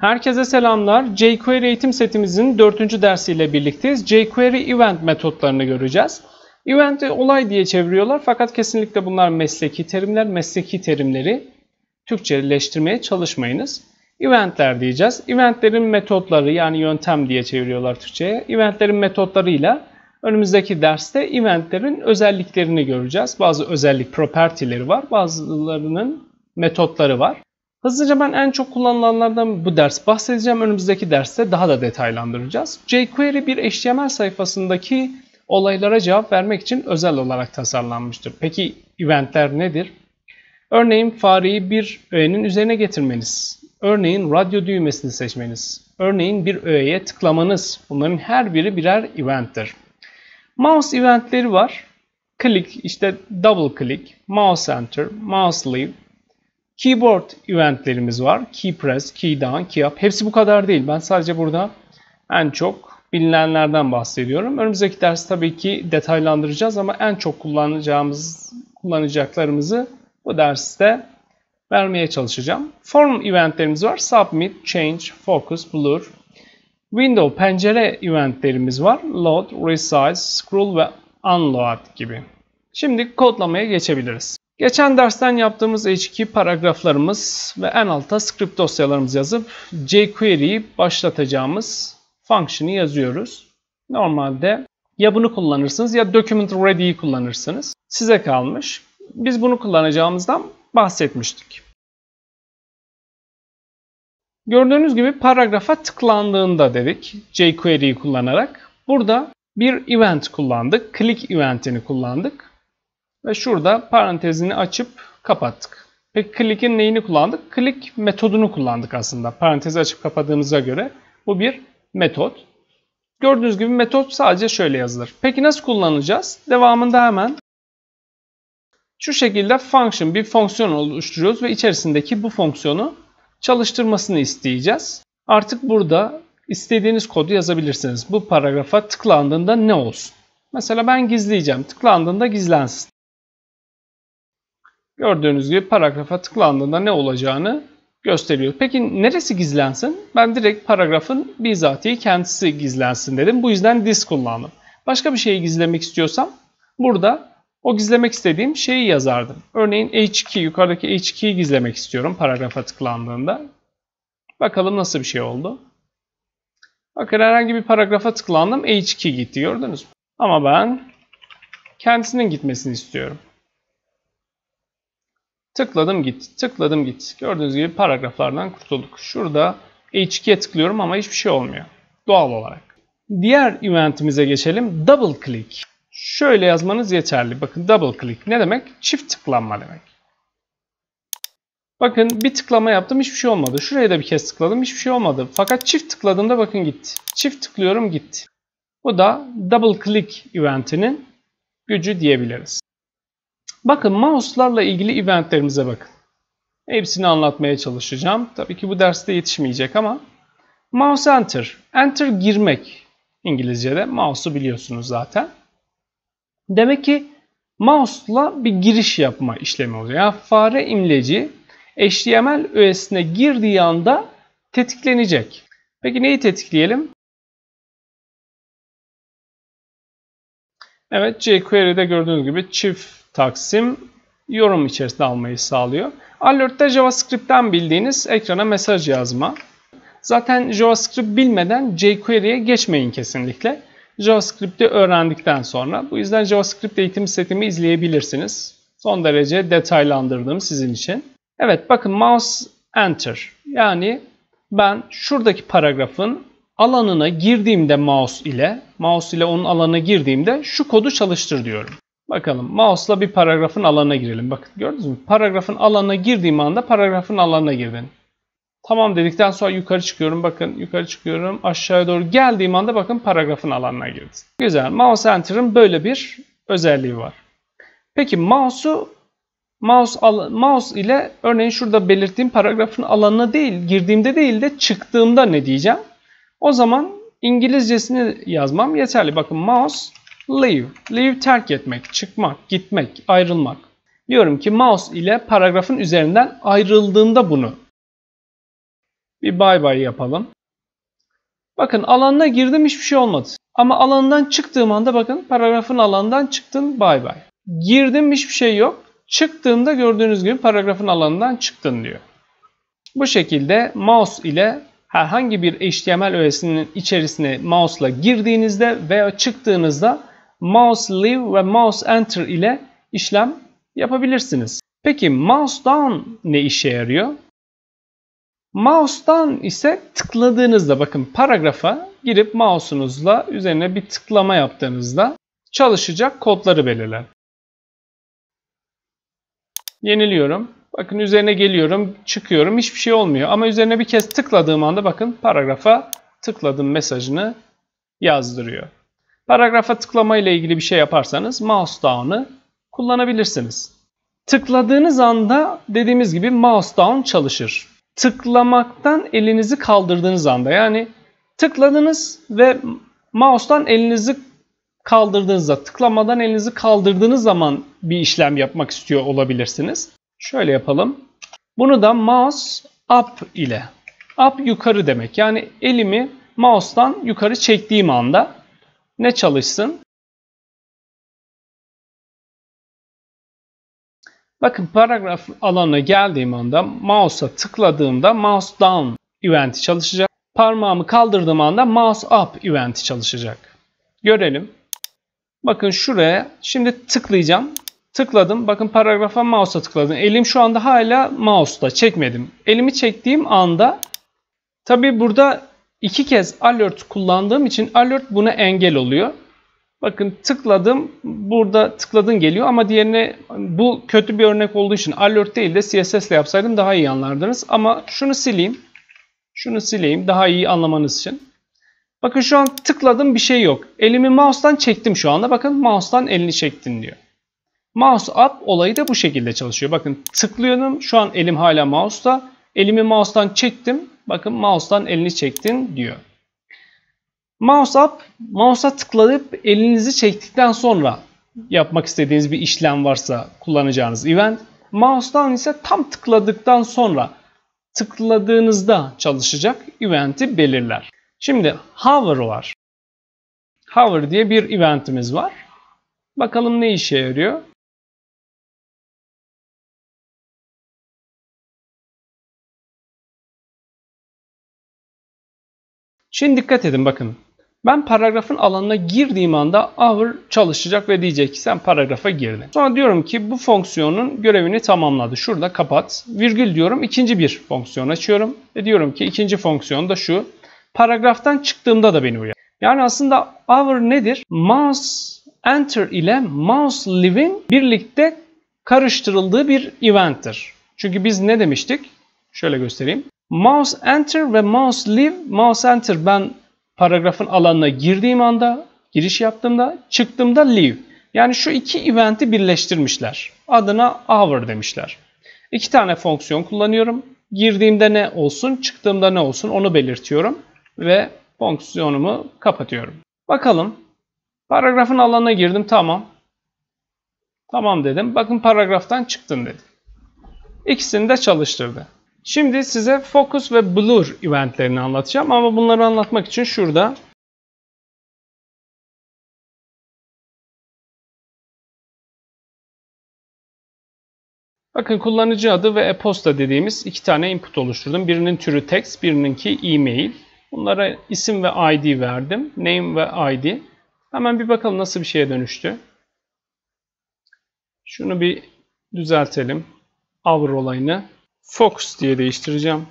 Herkese selamlar. jQuery eğitim setimizin dördüncü dersiyle birlikteyiz. jQuery event metotlarını göreceğiz. Event'i olay diye çeviriyorlar fakat kesinlikle bunlar mesleki terimler. Mesleki terimleri Türkçeleştirmeye çalışmayınız. Eventler diyeceğiz. Eventlerin metotları yani yöntem diye çeviriyorlar Türkçe'ye. Eventlerin metotlarıyla önümüzdeki derste eventlerin özelliklerini göreceğiz. Bazı özellik property'leri var. Bazılarının metotları var. Hızlıca ben en çok kullanılanlardan bu ders bahsedeceğim. Önümüzdeki derste daha da detaylandıracağız. jQuery bir HTML sayfasındaki olaylara cevap vermek için özel olarak tasarlanmıştır. Peki eventler nedir? Örneğin fareyi bir öğenin üzerine getirmeniz. Örneğin radyo düğmesini seçmeniz. Örneğin bir öğeye tıklamanız. Bunların her biri birer eventtir. Mouse eventleri var. Click, işte double click, mouse enter, mouse leave, Keyboard eventlerimiz var. Key press, key down, key up. Hepsi bu kadar değil. Ben sadece burada en çok bilinenlerden bahsediyorum. Önümüzdeki ders tabii ki detaylandıracağız ama en çok kullanacağımız kullanacaklarımızı bu derste vermeye çalışacağım. Form eventlerimiz var. Submit, change, focus, blur. Window, pencere eventlerimiz var. Load, resize, scroll ve unload gibi. Şimdi kodlamaya geçebiliriz. Geçen dersten yaptığımız H2 paragraflarımız ve en alta script dosyalarımızı yazıp jQuery'yi başlatacağımız function'ı yazıyoruz. Normalde ya bunu kullanırsınız ya document ready'yi kullanırsınız. Size kalmış. Biz bunu kullanacağımızdan bahsetmiştik. Gördüğünüz gibi paragrafa tıklandığında dedik jQuery'yi kullanarak. Burada bir event kullandık. Click eventini kullandık. Ve şurada parantezini açıp kapattık. Peki click'in neyini kullandık? Click metodunu kullandık aslında. Parantezi açıp kapadığımıza göre. Bu bir metot. Gördüğünüz gibi metot sadece şöyle yazılır. Peki nasıl kullanacağız? Devamında hemen şu şekilde function bir fonksiyon oluşturuyoruz ve içerisindeki bu fonksiyonu çalıştırmasını isteyeceğiz. Artık burada istediğiniz kodu yazabilirsiniz. Bu paragrafa tıklandığında ne olsun? Mesela ben gizleyeceğim. Tıklandığında gizlensin gördüğünüz gibi paragrafa tıklandığında ne olacağını gösteriyor. Peki neresi gizlensin? Ben direkt paragrafın bizatihi kendisi gizlensin dedim. Bu yüzden this kullandım. Başka bir şeyi gizlemek istiyorsam burada o gizlemek istediğim şeyi yazardım. Örneğin H2, yukarıdaki H2'yi gizlemek istiyorum paragrafa tıklandığında. Bakalım nasıl bir şey oldu. Bakın herhangi bir paragrafa tıklandım H2 gitti gördünüz mü? Ama ben kendisinin gitmesini istiyorum. Tıkladım git, tıkladım git. Gördüğünüz gibi paragraflardan kurtulduk. Şurada H2'ye tıklıyorum ama hiçbir şey olmuyor. Doğal olarak. Diğer eventimize geçelim. Double click. Şöyle yazmanız yeterli. Bakın double click ne demek? Çift tıklanma demek. Bakın bir tıklama yaptım hiçbir şey olmadı. Şuraya da bir kez tıkladım hiçbir şey olmadı. Fakat çift tıkladığımda bakın gitti. Çift tıklıyorum gitti. Bu da double click eventinin gücü diyebiliriz. Bakın mouse'larla ilgili eventlerimize bakın. Hepsini anlatmaya çalışacağım. Tabii ki bu derste yetişmeyecek ama mouse enter. Enter girmek. İngilizce'de mouse'u biliyorsunuz zaten. Demek ki mouse'la bir giriş yapma işlemi oluyor. Yani fare imleci HTML öğesine girdiği anda tetiklenecek. Peki neyi tetikleyelim? Evet jQuery'de gördüğünüz gibi çift taksim yorum içerisinde almayı sağlıyor. Alert'te JavaScript'ten bildiğiniz ekrana mesaj yazma. Zaten JavaScript bilmeden jQuery'ye geçmeyin kesinlikle. JavaScript'i öğrendikten sonra bu yüzden JavaScript eğitim setimi izleyebilirsiniz. Son derece detaylandırdım sizin için. Evet bakın mouse enter. Yani ben şuradaki paragrafın alanına girdiğimde mouse ile mouse ile onun alanına girdiğimde şu kodu çalıştır diyorum. Bakalım mouse'la bir paragrafın alanına girelim. Bakın gördünüz mü? Paragrafın alanına girdiğim anda paragrafın alanına girdin. Tamam dedikten sonra yukarı çıkıyorum. Bakın yukarı çıkıyorum. Aşağıya doğru geldiğim anda bakın paragrafın alanına girdi. Güzel. Mouse Enter'ın böyle bir özelliği var. Peki mouse'u mouse, mouse ile örneğin şurada belirttiğim paragrafın alanına değil, girdiğimde değil de çıktığımda ne diyeceğim? O zaman İngilizcesini yazmam yeterli. Bakın mouse Leave. Leave terk etmek, çıkmak, gitmek, ayrılmak. Diyorum ki mouse ile paragrafın üzerinden ayrıldığında bunu. Bir bye bye yapalım. Bakın alanına girdim hiçbir şey olmadı. Ama alandan çıktığım anda bakın paragrafın alandan çıktın bye bye. Girdim hiçbir şey yok. çıktığında gördüğünüz gibi paragrafın alanından çıktın diyor. Bu şekilde mouse ile herhangi bir HTML öğesinin içerisine mouse ile girdiğinizde veya çıktığınızda mouse leave ve mouse enter ile işlem yapabilirsiniz. Peki mouse down ne işe yarıyor? Mouse down ise tıkladığınızda bakın paragrafa girip mouse'unuzla üzerine bir tıklama yaptığınızda çalışacak kodları belirler. Yeniliyorum. Bakın üzerine geliyorum, çıkıyorum, hiçbir şey olmuyor. Ama üzerine bir kez tıkladığım anda bakın paragrafa tıkladım mesajını yazdırıyor. Paragrafa tıklama ile ilgili bir şey yaparsanız mouse down'ı kullanabilirsiniz. Tıkladığınız anda dediğimiz gibi mouse down çalışır. Tıklamaktan elinizi kaldırdığınız anda yani tıkladınız ve mouse'dan elinizi kaldırdığınızda tıklamadan elinizi kaldırdığınız zaman bir işlem yapmak istiyor olabilirsiniz. Şöyle yapalım. Bunu da mouse up ile. Up yukarı demek. Yani elimi mouse'dan yukarı çektiğim anda ne çalışsın? Bakın paragraf alanına geldiğim anda mouse'a tıkladığımda mouse down eventi çalışacak. Parmağımı kaldırdığım anda mouse up eventi çalışacak. Görelim. Bakın şuraya şimdi tıklayacağım. Tıkladım. Bakın paragrafa mouse'a tıkladım. Elim şu anda hala mouse'da. Çekmedim. Elimi çektiğim anda tabi burada iki kez alert kullandığım için alert buna engel oluyor. Bakın tıkladım. Burada tıkladın geliyor ama diğerine bu kötü bir örnek olduğu için alert değil de CSS ile yapsaydım daha iyi anlardınız. Ama şunu sileyim. Şunu sileyim daha iyi anlamanız için. Bakın şu an tıkladım bir şey yok. Elimi mouse'dan çektim şu anda. Bakın mouse'dan elini çektin diyor. Mouse up olayı da bu şekilde çalışıyor. Bakın tıklıyorum. Şu an elim hala mouse'da. Elimi mouse'dan çektim. Bakın mouse'dan elini çektin diyor. Mouse up, mouse'a tıklayıp elinizi çektikten sonra yapmak istediğiniz bir işlem varsa kullanacağınız event. Mouse ise tam tıkladıktan sonra tıkladığınızda çalışacak event'i belirler. Şimdi hover var. Hover diye bir eventimiz var. Bakalım ne işe yarıyor? Şimdi dikkat edin bakın. Ben paragrafın alanına girdiğim anda our çalışacak ve diyecek ki sen paragrafa girdin. Sonra diyorum ki bu fonksiyonun görevini tamamladı. Şurada kapat. Virgül diyorum ikinci bir fonksiyon açıyorum. Ve diyorum ki ikinci fonksiyon da şu. Paragraftan çıktığımda da beni uyar. Yani aslında our nedir? Mouse enter ile mouse leave'in birlikte karıştırıldığı bir event'tir. Çünkü biz ne demiştik? Şöyle göstereyim. Mouse enter ve mouse leave. Mouse enter ben paragrafın alanına girdiğim anda, giriş yaptığımda, çıktığımda leave. Yani şu iki eventi birleştirmişler. Adına hour demişler. İki tane fonksiyon kullanıyorum. Girdiğimde ne olsun, çıktığımda ne olsun onu belirtiyorum. Ve fonksiyonumu kapatıyorum. Bakalım. Paragrafın alanına girdim. Tamam. Tamam dedim. Bakın paragraftan çıktım dedi. İkisini de çalıştırdı. Şimdi size Focus ve Blur eventlerini anlatacağım ama bunları anlatmak için şurada Bakın kullanıcı adı ve e-posta dediğimiz iki tane input oluşturdum. Birinin türü text, birininki e-mail. Bunlara isim ve ID verdim. Name ve ID. Hemen bir bakalım nasıl bir şeye dönüştü. Şunu bir düzeltelim. Hour olayını. Focus diye değiştireceğim.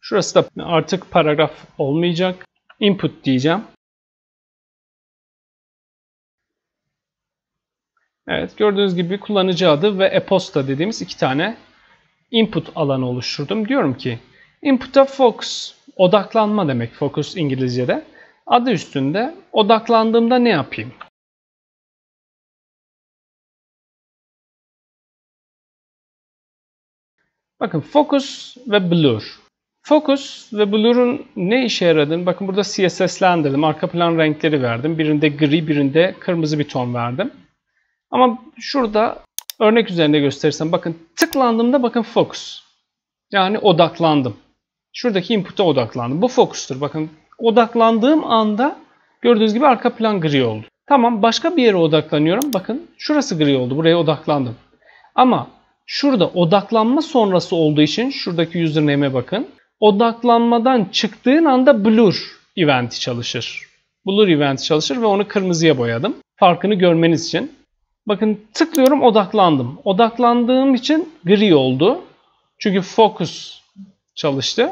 Şurası da artık paragraf olmayacak. Input diyeceğim. Evet gördüğünüz gibi kullanıcı adı ve e-posta dediğimiz iki tane input alanı oluşturdum. Diyorum ki input'a focus odaklanma demek focus İngilizce'de. Adı üstünde odaklandığımda ne yapayım? Bakın focus ve blur. Focus ve blur'un ne işe yaradığını bakın burada CSS'lendirdim. Arka plan renkleri verdim. Birinde gri, birinde kırmızı bir ton verdim. Ama şurada örnek üzerinde gösterirsem bakın tıklandığımda bakın focus. Yani odaklandım. Şuradaki input'a odaklandım. Bu focus'tur. Bakın odaklandığım anda gördüğünüz gibi arka plan gri oldu. Tamam başka bir yere odaklanıyorum. Bakın şurası gri oldu. Buraya odaklandım. Ama Şurada odaklanma sonrası olduğu için şuradaki username'e bakın. Odaklanmadan çıktığın anda blur eventi çalışır. Blur eventi çalışır ve onu kırmızıya boyadım. Farkını görmeniz için. Bakın tıklıyorum odaklandım. Odaklandığım için gri oldu. Çünkü focus çalıştı.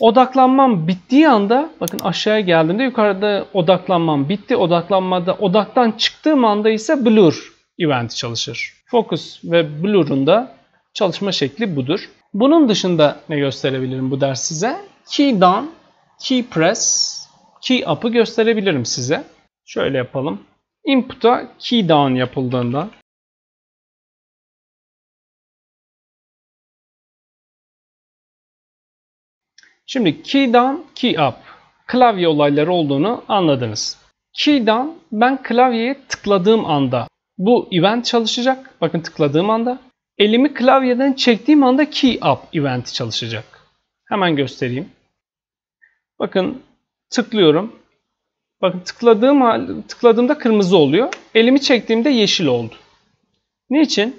Odaklanmam bittiği anda bakın aşağıya geldiğimde yukarıda odaklanmam bitti. Odaklanmada odaktan çıktığım anda ise blur eventi çalışır. Focus ve Blur'un da çalışma şekli budur. Bunun dışında ne gösterebilirim bu ders size? Key down, key press, key up'ı gösterebilirim size. Şöyle yapalım. Input'a key down yapıldığında Şimdi key down, key up klavye olayları olduğunu anladınız. Key down ben klavyeye tıkladığım anda bu event çalışacak. Bakın tıkladığım anda. Elimi klavyeden çektiğim anda key up eventi çalışacak. Hemen göstereyim. Bakın tıklıyorum. Bakın tıkladığım tıkladığımda kırmızı oluyor. Elimi çektiğimde yeşil oldu. Niçin?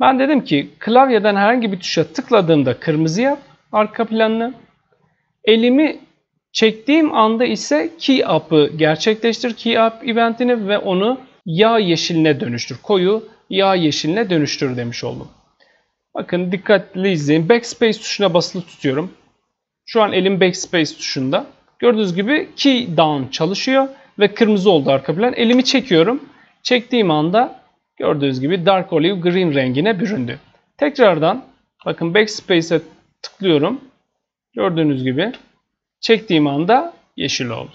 Ben dedim ki klavyeden herhangi bir tuşa tıkladığımda kırmızı yap arka planını. Elimi çektiğim anda ise key up'ı gerçekleştir. Key up eventini ve onu yağ yeşiline dönüştür. Koyu yağ yeşiline dönüştür demiş oldum. Bakın dikkatli izleyin. Backspace tuşuna basılı tutuyorum. Şu an elim backspace tuşunda. Gördüğünüz gibi key down çalışıyor ve kırmızı oldu arka plan. Elimi çekiyorum. Çektiğim anda gördüğünüz gibi dark olive green rengine büründü. Tekrardan bakın backspace'e tıklıyorum. Gördüğünüz gibi çektiğim anda yeşil oldu.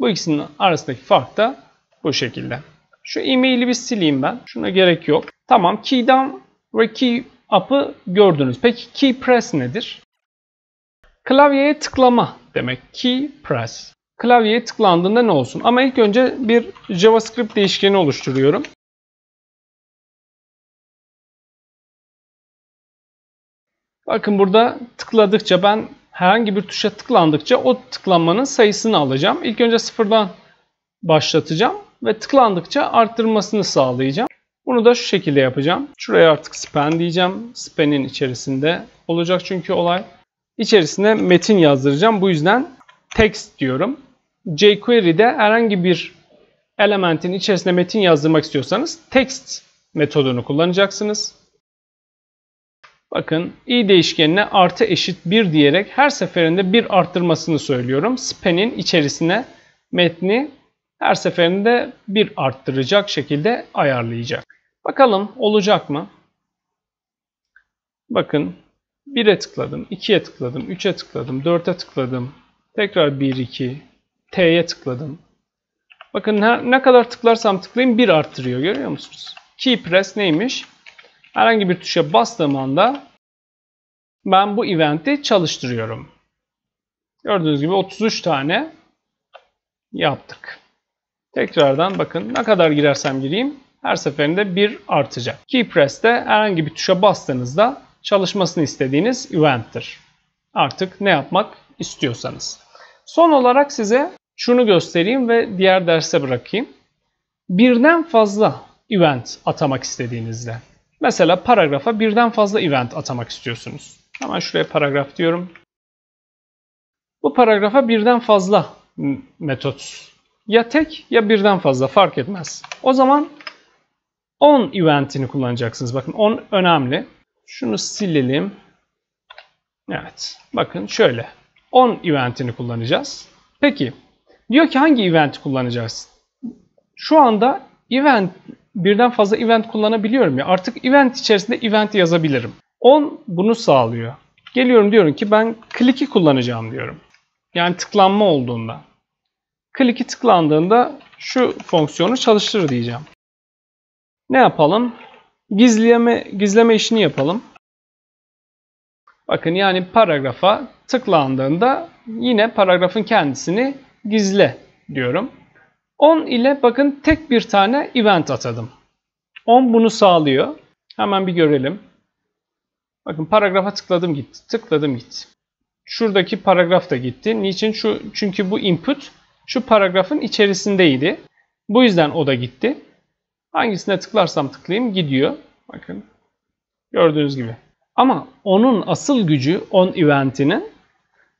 Bu ikisinin arasındaki fark da bu şekilde. Şu e-maili bir sileyim ben. Şuna gerek yok. Tamam Keydown ve key up'ı gördünüz. Peki key press nedir? Klavyeye tıklama demek. Key press. Klavyeye tıklandığında ne olsun? Ama ilk önce bir JavaScript değişkeni oluşturuyorum. Bakın burada tıkladıkça ben herhangi bir tuşa tıklandıkça o tıklanmanın sayısını alacağım. İlk önce sıfırdan başlatacağım ve tıklandıkça arttırmasını sağlayacağım. Bunu da şu şekilde yapacağım. Şuraya artık span diyeceğim. Span'in içerisinde olacak çünkü olay. İçerisine metin yazdıracağım. Bu yüzden text diyorum. jQuery'de herhangi bir elementin içerisine metin yazdırmak istiyorsanız text metodunu kullanacaksınız. Bakın i değişkenine artı eşit 1 diyerek her seferinde bir arttırmasını söylüyorum. Span'in içerisine metni her seferinde bir arttıracak şekilde ayarlayacak. Bakalım olacak mı? Bakın 1'e tıkladım, 2'ye tıkladım, 3'e tıkladım, 4'e tıkladım. Tekrar 1, 2, T'ye tıkladım. Bakın ne kadar tıklarsam tıklayayım 1 arttırıyor görüyor musunuz? Key press neymiş? Herhangi bir tuşa bastığım anda ben bu eventi çalıştırıyorum. Gördüğünüz gibi 33 tane yaptık. Tekrardan bakın ne kadar girersem gireyim her seferinde 1 artacak. Keypress'te herhangi bir tuşa bastığınızda çalışmasını istediğiniz event'tir. Artık ne yapmak istiyorsanız. Son olarak size şunu göstereyim ve diğer derse bırakayım. Birden fazla event atamak istediğinizde. Mesela paragrafa birden fazla event atamak istiyorsunuz. Hemen şuraya paragraf diyorum. Bu paragrafa birden fazla metot ya tek ya birden fazla fark etmez. O zaman on eventini kullanacaksınız. Bakın on önemli. Şunu silelim. Evet. Bakın şöyle. On eventini kullanacağız. Peki. Diyor ki hangi eventi kullanacağız? Şu anda event birden fazla event kullanabiliyorum ya. Artık event içerisinde event yazabilirim. 10 bunu sağlıyor. Geliyorum diyorum ki ben click'i kullanacağım diyorum. Yani tıklanma olduğunda. Click'i tıklandığında şu fonksiyonu çalıştır diyeceğim. Ne yapalım? Gizleme, gizleme işini yapalım. Bakın yani paragrafa tıklandığında yine paragrafın kendisini gizle diyorum. 10 ile bakın tek bir tane event atadım. 10 bunu sağlıyor. Hemen bir görelim. Bakın paragrafa tıkladım gitti. Tıkladım gitti. Şuradaki paragraf da gitti. Niçin? Şu, çünkü bu input şu paragrafın içerisindeydi. Bu yüzden o da gitti. Hangisine tıklarsam tıklayayım gidiyor. Bakın gördüğünüz gibi. Ama onun asıl gücü on eventinin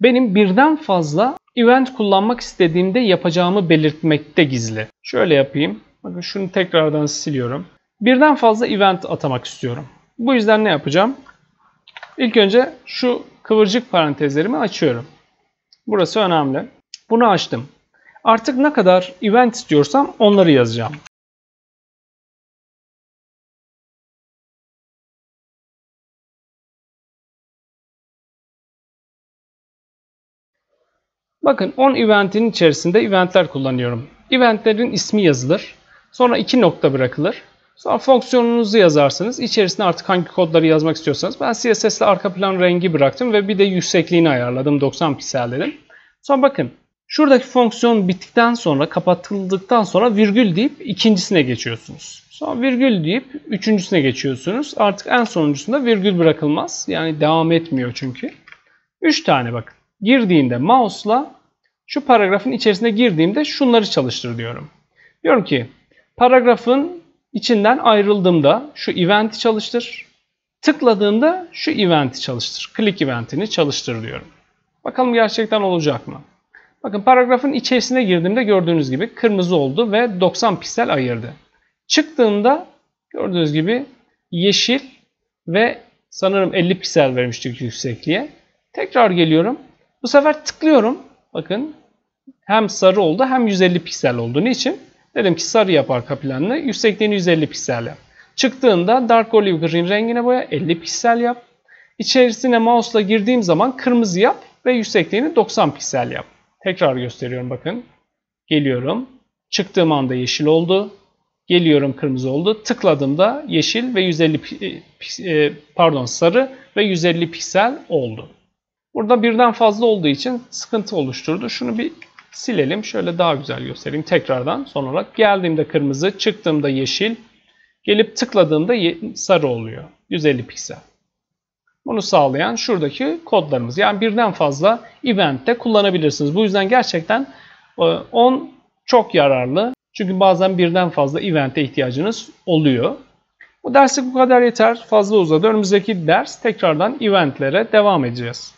benim birden fazla event kullanmak istediğimde yapacağımı belirtmekte gizli. Şöyle yapayım. Bakın şunu tekrardan siliyorum. Birden fazla event atamak istiyorum. Bu yüzden ne yapacağım? İlk önce şu kıvırcık parantezlerimi açıyorum. Burası önemli. Bunu açtım. Artık ne kadar event istiyorsam onları yazacağım. Bakın 10 eventin içerisinde eventler kullanıyorum. Eventlerin ismi yazılır. Sonra 2 nokta bırakılır. Sonra fonksiyonunuzu yazarsınız. İçerisine artık hangi kodları yazmak istiyorsanız. Ben CSS ile arka plan rengi bıraktım ve bir de yüksekliğini ayarladım. 90 piksel dedim. Sonra bakın Şuradaki fonksiyon bittikten sonra, kapatıldıktan sonra virgül deyip ikincisine geçiyorsunuz. Sonra virgül deyip üçüncüsüne geçiyorsunuz. Artık en sonuncusunda virgül bırakılmaz. Yani devam etmiyor çünkü. Üç tane bakın. Girdiğinde mouse'la şu paragrafın içerisine girdiğimde şunları çalıştır diyorum. Diyorum ki paragrafın içinden ayrıldığımda şu event'i çalıştır. Tıkladığımda şu event'i çalıştır. Click event'ini çalıştır diyorum. Bakalım gerçekten olacak mı? Bakın paragrafın içerisine girdiğimde gördüğünüz gibi kırmızı oldu ve 90 piksel ayırdı. Çıktığında gördüğünüz gibi yeşil ve sanırım 50 piksel vermiştik yüksekliğe. Tekrar geliyorum. Bu sefer tıklıyorum. Bakın hem sarı oldu hem 150 piksel olduğunu için Dedim ki sarı yapar kaplanını. Yüksekliğini 150 piksel yap. Çıktığında Dark Olive Green rengine boya 50 piksel yap. İçerisine mouse'la girdiğim zaman kırmızı yap ve yüksekliğini 90 piksel yap. Tekrar gösteriyorum bakın. Geliyorum. Çıktığım anda yeşil oldu. Geliyorum kırmızı oldu. Tıkladığımda yeşil ve 150 e, e, pardon sarı ve 150 piksel oldu. Burada birden fazla olduğu için sıkıntı oluşturdu. Şunu bir silelim. Şöyle daha güzel göstereyim tekrardan. Son olarak geldiğimde kırmızı, çıktığımda yeşil, gelip tıkladığımda sarı oluyor. 150 piksel. Bunu sağlayan şuradaki kodlarımız. Yani birden fazla eventte kullanabilirsiniz. Bu yüzden gerçekten 10 e, çok yararlı. Çünkü bazen birden fazla evente ihtiyacınız oluyor. Bu derslik bu kadar yeter. Fazla uzadı. Önümüzdeki ders tekrardan eventlere devam edeceğiz.